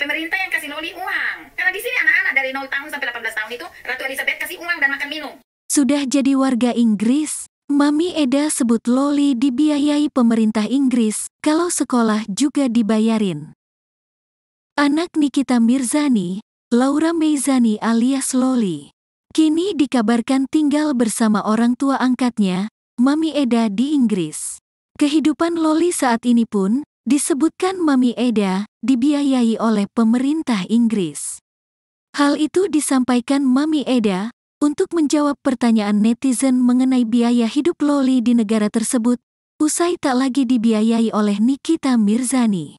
pemerintah yang kasih Loli uang. Karena di sini anak-anak dari 0 tahun sampai 18 tahun itu Ratu Elizabeth kasih uang dan makan minum. Sudah jadi warga Inggris, Mami Eda sebut Loli dibiayai pemerintah Inggris kalau sekolah juga dibayarin. Anak Nikita Mirzani, Laura Meizani alias Loli, kini dikabarkan tinggal bersama orang tua angkatnya, Mami Eda di Inggris. Kehidupan Loli saat ini pun Disebutkan Mami Eda dibiayai oleh pemerintah Inggris. Hal itu disampaikan Mami Eda untuk menjawab pertanyaan netizen mengenai biaya hidup Loli di negara tersebut, usai tak lagi dibiayai oleh Nikita Mirzani.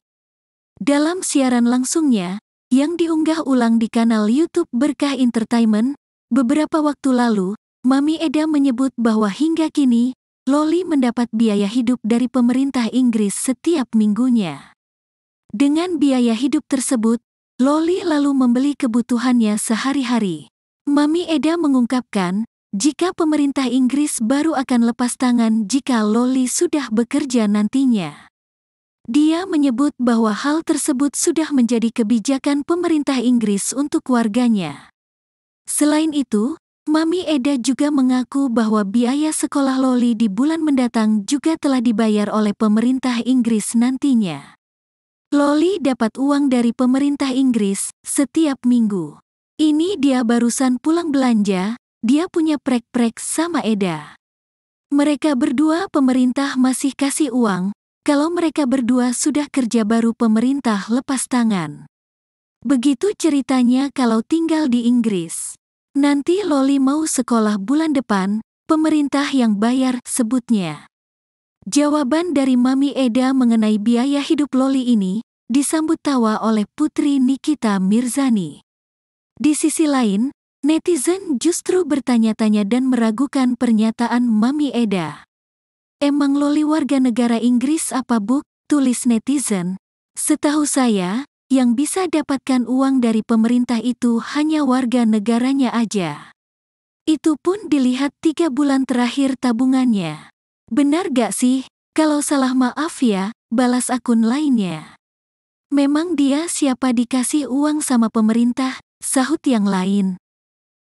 Dalam siaran langsungnya, yang diunggah ulang di kanal YouTube Berkah Entertainment, beberapa waktu lalu, Mami Eda menyebut bahwa hingga kini, Loli mendapat biaya hidup dari pemerintah Inggris setiap minggunya. Dengan biaya hidup tersebut, Loli lalu membeli kebutuhannya sehari-hari. Mami Eda mengungkapkan, jika pemerintah Inggris baru akan lepas tangan jika Loli sudah bekerja nantinya. Dia menyebut bahwa hal tersebut sudah menjadi kebijakan pemerintah Inggris untuk warganya. Selain itu, Mami Eda juga mengaku bahwa biaya sekolah Loli di bulan mendatang juga telah dibayar oleh pemerintah Inggris nantinya. Loli dapat uang dari pemerintah Inggris setiap minggu. Ini dia barusan pulang belanja, dia punya prek-prek sama Eda. Mereka berdua pemerintah masih kasih uang, kalau mereka berdua sudah kerja baru pemerintah lepas tangan. Begitu ceritanya kalau tinggal di Inggris. Nanti Loli mau sekolah bulan depan, pemerintah yang bayar sebutnya. Jawaban dari Mami Eda mengenai biaya hidup Loli ini disambut tawa oleh putri Nikita Mirzani. Di sisi lain, netizen justru bertanya-tanya dan meragukan pernyataan Mami Eda. Emang Loli warga negara Inggris apa buk? Tulis netizen. Setahu saya, yang bisa dapatkan uang dari pemerintah itu hanya warga negaranya aja. Itu pun dilihat tiga bulan terakhir tabungannya. Benar gak sih? Kalau salah maaf ya, balas akun lainnya. Memang dia siapa dikasih uang sama pemerintah, sahut yang lain.